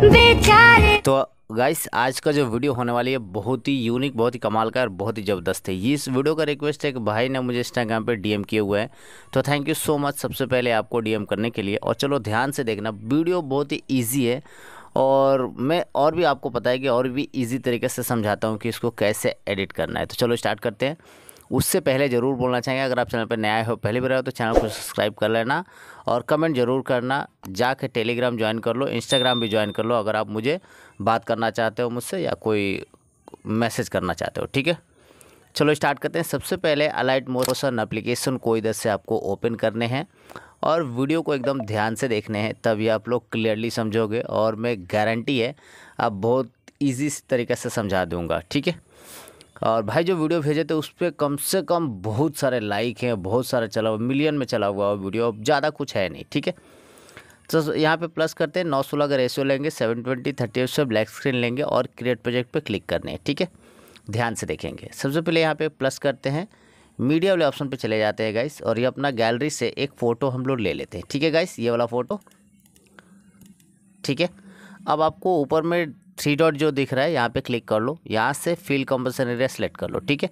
बेचारे तो गाइस आज का जो वीडियो होने वाली है बहुत ही यूनिक बहुत ही कमाल का और बहुत ही ज़बरदस्त है ये इस वीडियो का रिक्वेस्ट है कि भाई ने मुझे इंस्टाग्राम पे डीएम किए हुए हैं तो थैंक यू सो मच सबसे पहले आपको डीएम करने के लिए और चलो ध्यान से देखना वीडियो बहुत ही ईजी है और मैं और भी आपको पता है कि और भी ईजी तरीके से समझाता हूँ कि इसको कैसे एडिट करना है तो चलो स्टार्ट करते हैं उससे पहले ज़रूर बोलना चाहेंगे अगर आप चैनल पर नया हो पहले भी रहे हो तो चैनल को सब्सक्राइब कर लेना और कमेंट ज़रूर करना जाके टेलीग्राम ज्वाइन कर लो इंस्टाग्राम भी ज्वाइन कर लो अगर आप मुझे बात करना चाहते हो मुझसे या कोई मैसेज करना चाहते हो ठीक है चलो स्टार्ट करते हैं सबसे पहले अलाइट मोशन अप्लीकेशन को इधर से आपको ओपन करने हैं और वीडियो को एकदम ध्यान से देखने हैं तभी आप लोग क्लियरली समझोगे और मैं गारंटी है आप बहुत ईजी तरीके से समझा दूँगा ठीक है और भाई जो वीडियो भेजे थे उस पर कम से कम बहुत सारे लाइक हैं बहुत सारे चला हुआ मिलियन में चला हुआ वीडियो ज़्यादा कुछ है नहीं ठीक है तो यहाँ पे प्लस करते हैं नौ सोलह का रेशियो लेंगे सेवन ट्वेंटी थर्टी एट से ब्लैक स्क्रीन लेंगे और क्रिएट प्रोजेक्ट पे क्लिक करने हैं ठीक है ध्यान से देखेंगे सबसे पहले यहाँ पे प्लस करते हैं मीडिया वाले ऑप्शन पे चले जाते हैं गाइस और ये अपना गैलरी से एक फ़ोटो हम लोग ले लेते हैं ठीक है गाइस ये वाला फ़ोटो ठीक है अब आपको ऊपर में थ्री डॉट जो दिख रहा है यहाँ पे क्लिक कर लो यहाँ से फील्ड कंपल्सन एरिया सेलेक्ट कर लो ठीक है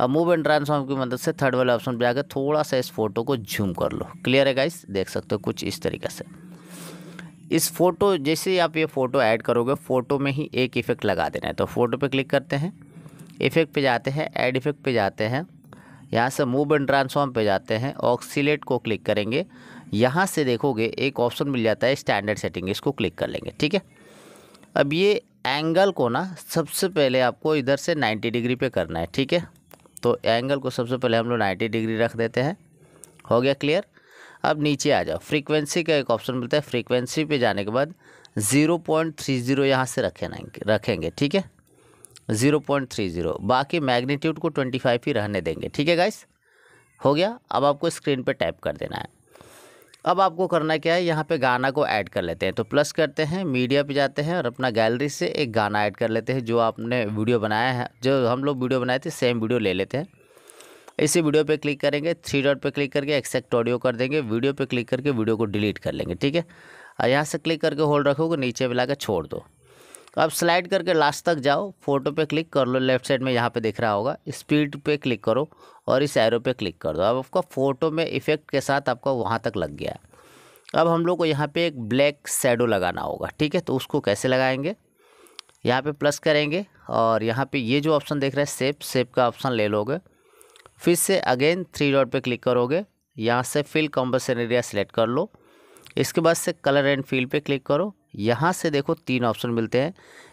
अब मूव एंड ट्रांसफॉर्म की मदद से थर्ड वाले ऑप्शन पे आकर थोड़ा सा इस फोटो को जूम कर लो क्लियर है गाइस देख सकते हो कुछ इस तरीके से इस फोटो जैसे ही आप ये फ़ोटो ऐड करोगे फ़ोटो में ही एक इफ़ेक्ट लगा देना है तो फ़ोटो पर क्लिक करते हैं इफ़ेक्ट पर जाते हैं ऐड इफ़ेक्ट पर जाते हैं यहाँ से मूव एंड ट्रांसफॉर्म पे जाते हैं ऑक्सीलेट को क्लिक करेंगे यहाँ से देखोगे एक ऑप्शन मिल जाता है स्टैंडर्ड सेटिंग इसको क्लिक कर लेंगे ठीक है अब ये एंगल को ना सबसे पहले आपको इधर से 90 डिग्री पे करना है ठीक है तो एंगल को सबसे पहले हम लोग नाइन्टी डिग्री रख देते हैं हो गया क्लियर अब नीचे आ जाओ फ्रीक्वेंसी का एक ऑप्शन मिलता है फ्रीक्वेंसी पे जाने के बाद ज़ीरो पॉइंट थ्री ज़ीरो यहाँ से रखेंगे रखेंगे ठीक है ज़ीरो पॉइंट थ्री ज़ीरो बाकी मैग्नीट्यूड को ट्वेंटी फाइव ही रहने देंगे ठीक है गाइस हो गया अब आपको स्क्रीन पे टाइप कर देना है अब आपको करना क्या है यहाँ पे गाना को ऐड कर लेते हैं तो प्लस करते हैं मीडिया पे जाते हैं और अपना गैलरी से एक गाना ऐड कर लेते हैं जो आपने वीडियो बनाया है जो हम लोग वीडियो बनाए थे सेम वीडियो ले लेते हैं इसी वीडियो पे क्लिक करेंगे थ्री डॉट पे क्लिक करके एक्सेक्ट ऑडियो कर देंगे वीडियो पे क्लिक करके वीडियो को डिलीट कर लेंगे ठीक है और यहाँ से क्लिक करके होल्ड रखोगे नीचे मिला के छोड़ दो तो आप स्लाइड करके लास्ट तक जाओ फोटो पे क्लिक कर लो लेफ्ट साइड में यहाँ पे दिख रहा होगा स्पीड पे क्लिक करो और इस एरो पे क्लिक कर दो अब आपका फ़ोटो में इफ़ेक्ट के साथ आपका वहाँ तक लग गया अब हम लोग को यहाँ पे एक ब्लैक शेडो लगाना होगा ठीक है तो उसको कैसे लगाएंगे यहाँ पे प्लस करेंगे और यहाँ पे ये जो ऑप्शन देख रहे हैं सेप सेप का ऑप्शन ले लोगे फिर से अगेन थ्री डॉट पे क्लिक करोगे यहाँ से फिल कॉम्बसन एरिया सेलेक्ट कर लो इसके बाद से कलर एंड फील पे क्लिक करो यहाँ से देखो तीन ऑप्शन मिलते हैं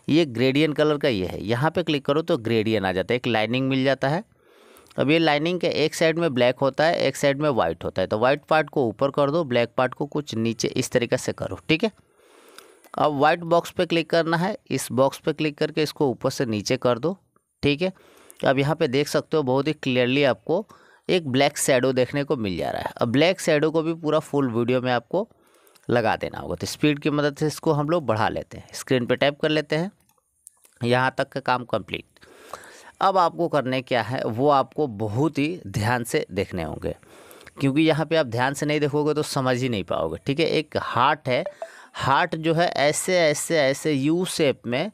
ये ग्रेडियन कलर का ये है यहाँ पे क्लिक करो तो ग्रेडियन आ जाता है एक लाइनिंग मिल जाता है अब ये लाइनिंग के एक साइड में ब्लैक होता है एक साइड में वाइट होता है तो वाइट पार्ट को ऊपर कर दो ब्लैक पार्ट को कुछ नीचे इस तरीके से करो ठीक है अब वाइट बॉक्स पर क्लिक करना है इस बॉक्स पर क्लिक करके इसको ऊपर से नीचे कर दो ठीक है अब यहाँ पर देख सकते हो बहुत ही क्लियरली आपको एक ब्लैक शेडो देखने को मिल जा रहा है अब ब्लैक शेडो को भी पूरा फुल वीडियो में आपको लगा देना होगा तो स्पीड की मदद से इसको हम लोग बढ़ा लेते हैं स्क्रीन पे टाइप कर लेते हैं यहाँ तक का काम कंप्लीट अब आपको करने क्या है वो आपको बहुत ही ध्यान से देखने होंगे क्योंकि यहाँ पे आप ध्यान से नहीं देखोगे तो समझ ही नहीं पाओगे ठीक है एक हार्ट है हार्ट जो है ऐसे ऐसे ऐसे यू शेप में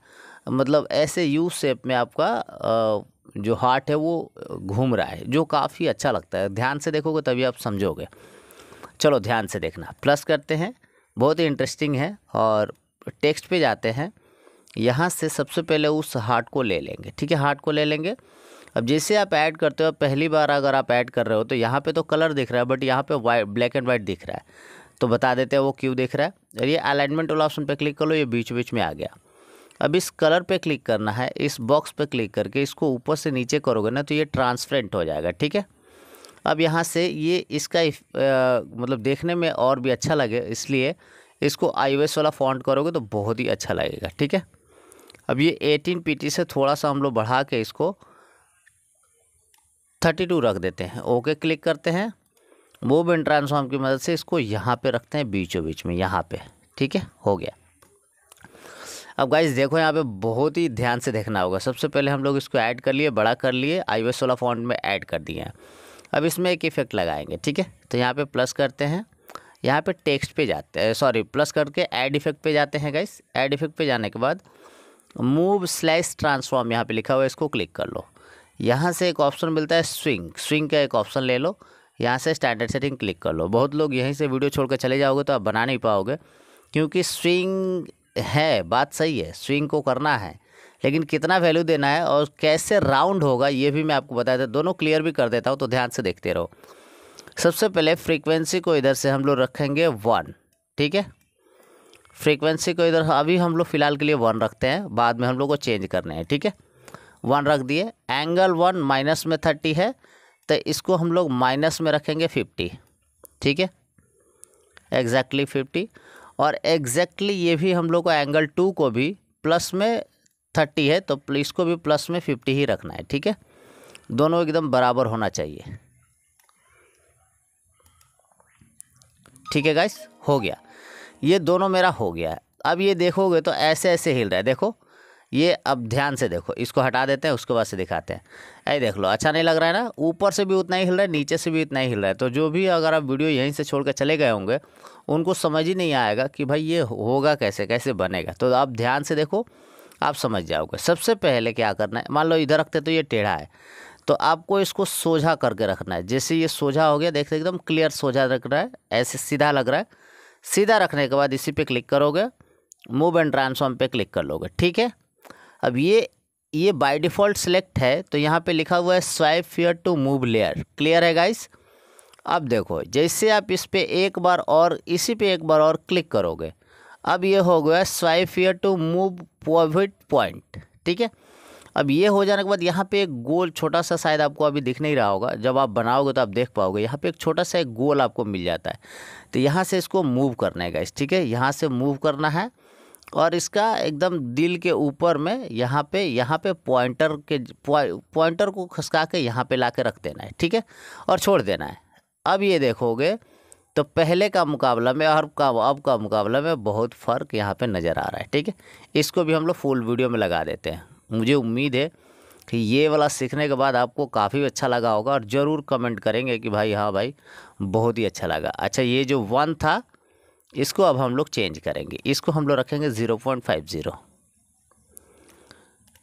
मतलब ऐसे यू शेप में आपका जो हार्ट है वो घूम रहा है जो काफ़ी अच्छा लगता है ध्यान से देखोगे तभी आप समझोगे चलो ध्यान से देखना प्लस करते हैं बहुत ही इंटरेस्टिंग है और टेक्स्ट पे जाते हैं यहाँ से सबसे पहले उस हार्ट को ले लेंगे ठीक है हार्ट को ले लेंगे अब जैसे आप ऐड करते हो पहली बार अगर आप ऐड कर रहे हो तो यहाँ पे तो कलर दिख रहा है बट यहाँ पे वाइट ब्लैक एंड वाइट दिख रहा है तो बता देते हैं वो क्यों दिख रहा है और ये अलाइनमेंट वाला ऑप्शन पे क्लिक कर लो ये बीच बीच में आ गया अब इस कलर पे क्लिक करना है इस बॉक्स पे क्लिक करके इसको ऊपर से नीचे करोगे ना तो ये ट्रांसपेरेंट हो जाएगा ठीक है अब यहाँ से ये इसका इफ, आ, मतलब देखने में और भी अच्छा लगे इसलिए इसको आई वाला फॉन्ट करोगे तो बहुत ही अच्छा लगेगा ठीक है अब ये एटीन पी से थोड़ा सा हम लोग बढ़ा के इसको थर्टी टू रख देते हैं ओके क्लिक करते हैं मूव एंड ट्रांसफॉर्म की मदद से इसको यहाँ पे रखते हैं बीचों बीच में यहाँ पे ठीक है हो गया अब गाइज देखो यहाँ पे बहुत ही ध्यान से देखना होगा सबसे पहले हम लोग इसको ऐड कर लिए बड़ा कर लिए आई वाला फॉन्ट में ऐड कर दिए हैं अब इसमें एक इफ़ेक्ट लगाएंगे ठीक है तो यहाँ पे प्लस करते हैं यहाँ पे टेक्स्ट पे जाते हैं सॉरी प्लस करके ऐड इफेक्ट पे जाते हैं गाइस ऐड इफेक्ट पे जाने के बाद मूव स्लैश ट्रांसफॉर्म यहाँ पे लिखा हुआ है इसको क्लिक कर लो यहाँ से एक ऑप्शन मिलता है स्विंग स्विंग का एक ऑप्शन ले लो यहाँ से स्टैंडर्ड सेटिंग क्लिक कर लो बहुत लोग यहीं से वीडियो छोड़ कर चले जाओगे तो आप बना नहीं पाओगे क्योंकि स्विंग है बात सही है स्विंग को करना है लेकिन कितना वैल्यू देना है और कैसे राउंड होगा ये भी मैं आपको बताया था दोनों क्लियर भी कर देता हूँ तो ध्यान से देखते रहो सबसे पहले फ्रीक्वेंसी को इधर से हम लोग रखेंगे वन ठीक है फ्रीक्वेंसी को इधर अभी हम लोग फ़िलहाल के लिए वन रखते हैं बाद में हम लोग को चेंज करने हैं ठीक है वन रख दिए एंगल वन माइनस में थर्टी है तो इसको हम लोग माइनस में रखेंगे फिफ्टी ठीक है एग्जैक्टली फिफ्टी और एग्जैक्टली exactly ये भी हम लोग को एंगल टू को भी प्लस में थर्टी है तो इसको भी प्लस में फिफ्टी ही रखना है ठीक है दोनों एकदम बराबर होना चाहिए ठीक है गाइस हो गया ये दोनों मेरा हो गया है अब ये देखोगे तो ऐसे ऐसे हिल रहा है देखो ये अब ध्यान से देखो इसको हटा देते हैं उसके बाद से दिखाते हैं ऐ देख लो अच्छा नहीं लग रहा है ना ऊपर से भी उतना ही हिल रहा है नीचे से भी उतना ही हिल रहा है तो जो भी अगर आप वीडियो यहीं से छोड़ कर चले गए होंगे उनको समझ ही नहीं आएगा कि भाई ये होगा कैसे कैसे बनेगा तो आप ध्यान से देखो आप समझ जाओगे सबसे पहले क्या करना है मान लो इधर रखते तो ये टेढ़ा है तो आपको इसको सोझा करके रखना है जैसे ये सोझा हो गया देखते एकदम क्लियर सोझा रख रहा है ऐसे सीधा लग रहा है सीधा रखने के बाद इसी पे क्लिक करोगे मूव एंड ट्रांसफॉर्म पे क्लिक कर लोगे ठीक है अब ये ये बाय डिफ़ॉल्ट सिलेक्ट है तो यहाँ पे लिखा हुआ है swipe here to move layer clear है गाइस अब देखो जैसे आप इस पर एक बार और इसी पे एक बार और क्लिक करोगे अब ये हो गया swipe here to move pivot point ठीक है अब ये हो जाने के बाद यहाँ पे एक गोल छोटा सा शायद आपको अभी दिख नहीं रहा होगा जब आप बनाओगे तो आप देख पाओगे यहाँ पे एक छोटा सा एक गोल आपको मिल जाता है तो यहाँ से इसको मूव करना है गाइस ठीक है यहाँ से मूव करना है और इसका एकदम दिल के ऊपर में यहाँ पे यहाँ पे पॉइंटर के पॉइंटर को खसका के यहाँ पे ला के रख देना है ठीक है और छोड़ देना है अब ये देखोगे तो पहले का मुकाबला में और का अब का मुकाबला में बहुत फ़र्क यहाँ पे नज़र आ रहा है ठीक है इसको भी हम लोग फुल वीडियो में लगा देते हैं मुझे उम्मीद है कि ये वाला सीखने के बाद आपको काफ़ी अच्छा लगा होगा और ज़रूर कमेंट करेंगे कि भाई हाँ भाई बहुत ही अच्छा लगा अच्छा ये जो वन था इसको अब हम लोग चेंज करेंगे इसको हम लोग रखेंगे zero point five zero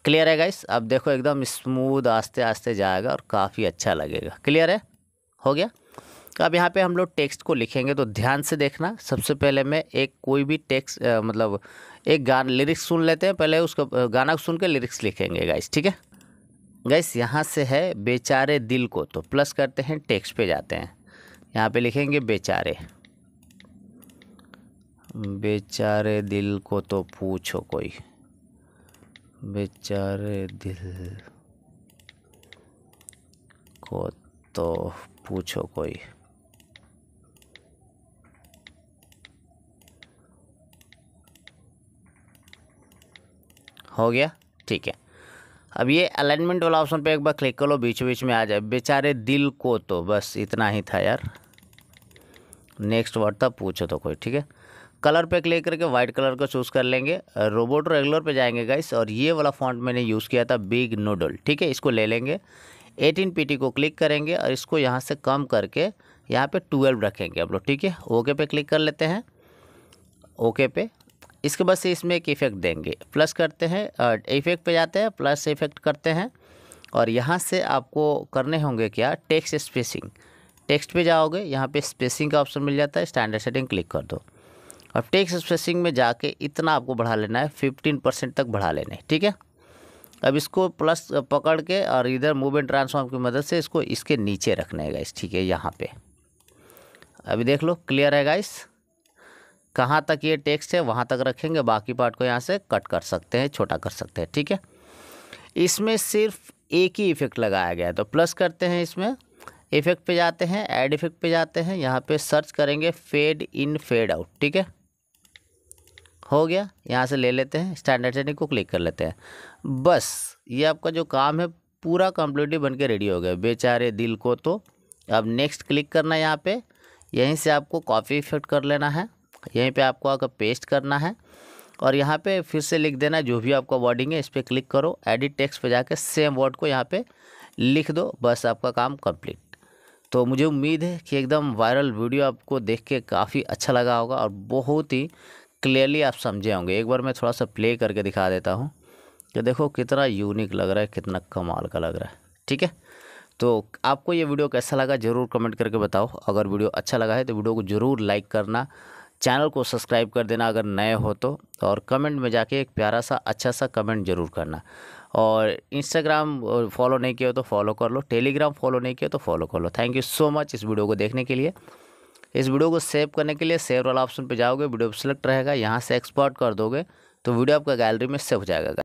clear है गाइस अब देखो एकदम स्मूद आस्ते आस्ते जाएगा और काफ़ी अच्छा लगेगा क्लियर है हो गया तो अब यहाँ पे हम लोग टेक्स्ट को लिखेंगे तो ध्यान से देखना सबसे पहले मैं एक कोई भी टेक्स्ट मतलब एक गान लिरिक्स सुन लेते हैं पहले उसका गाना सुन के लिरिक्स लिखेंगे गाइस ठीक है गैस यहाँ से है बेचारे दिल को तो प्लस करते हैं टेक्स पे जाते हैं यहाँ पे लिखेंगे बेचारे बेचारे दिल को तो पूछो कोई बेचारे दिल को तो पूछो कोई हो गया ठीक है अब ये अलाइनमेंट वाला ऑप्शन पे एक बार क्लिक कर लो बीच बीच में आ जाए बेचारे दिल को तो बस इतना ही था यार नेक्स्ट वर्ड था पूछो तो कोई ठीक है कलर पे क्लिक करके वाइट कलर को चूज़ कर लेंगे रोबोट रेगुलर पे जाएंगे गाइस और ये वाला फॉन्ट मैंने यूज़ किया था बिग नूडल ठीक है इसको ले लेंगे एटीन पी को क्लिक करेंगे और इसको यहाँ से कम करके यहाँ पर ट्वेल्व रखेंगे हम लोग ठीक है ओके पे क्लिक कर लेते हैं ओके पे इसके बाद से इसमें एक इफ़ेक्ट देंगे प्लस करते हैं इफ़ेक्ट पे जाते हैं प्लस इफ़ेक्ट करते हैं और यहाँ से आपको करने होंगे क्या टेक्स्ट स्पेसिंग टेक्स्ट पे जाओगे यहाँ पे स्पेसिंग का ऑप्शन मिल जाता है स्टैंडर्ड सेटिंग क्लिक कर दो और टेक्स्ट स्पेसिंग में जाके इतना आपको बढ़ा लेना है फिफ्टीन परसेंट तक बढ़ा लेना है ठीक है अब इसको प्लस पकड़ के और इधर मूव एंड ट्रांसफॉर्म की मदद से इसको इसके नीचे रखना है गाइस ठीक है यहाँ पर अभी देख लो क्लियर है गाइस कहाँ तक ये टेक्स्ट है वहाँ तक रखेंगे बाकी पार्ट को यहाँ से कट कर सकते हैं छोटा कर सकते हैं ठीक है इसमें सिर्फ एक ही इफेक्ट लगाया गया है तो प्लस करते हैं इसमें इफेक्ट पे जाते हैं ऐड इफेक्ट पे जाते हैं यहाँ पे सर्च करेंगे फेड इन फेड आउट ठीक है हो गया यहाँ से ले लेते हैं स्टैंडर्ड सेटिंग को क्लिक कर लेते हैं बस ये आपका जो काम है पूरा कम्प्लीटली बन के रेडी हो गया बेचारे दिल को तो अब नेक्स्ट क्लिक करना है यहाँ पर यहीं से आपको कॉपी इफेक्ट कर लेना है यहीं पे आपको आकर पेस्ट करना है और यहाँ पे फिर से लिख देना जो भी आपका वर्डिंग है इस पर क्लिक करो एडिट टेक्स्ट पे जाके सेम वर्ड को यहाँ पे लिख दो बस आपका काम कंप्लीट तो मुझे उम्मीद है कि एकदम वायरल वीडियो आपको देख के काफ़ी अच्छा लगा होगा और बहुत ही क्लियरली आप समझे होंगे एक बार मैं थोड़ा सा प्ले करके दिखा देता हूँ कि देखो कितना यूनिक लग रहा है कितना कमाल का लग रहा है ठीक है तो आपको ये वीडियो कैसा लगा ज़रूर कमेंट करके बताओ अगर वीडियो अच्छा लगा है तो वीडियो को ज़रूर लाइक करना चैनल को सब्सक्राइब कर देना अगर नए हो तो और कमेंट में जाके एक प्यारा सा अच्छा सा कमेंट ज़रूर करना और इंस्टाग्राम फॉलो नहीं किया तो फॉलो कर लो टेलीग्राम फॉलो नहीं किया तो फॉलो कर लो थैंक यू सो मच इस वीडियो को देखने के लिए इस वीडियो को सेव करने के लिए सेव वाला ऑप्शन पर जाओगे वीडियो सेलेक्ट रहेगा यहाँ से एक्सपोर्ट कर दोगे तो वीडियो आपका गैलरी में सेव हो जाएगा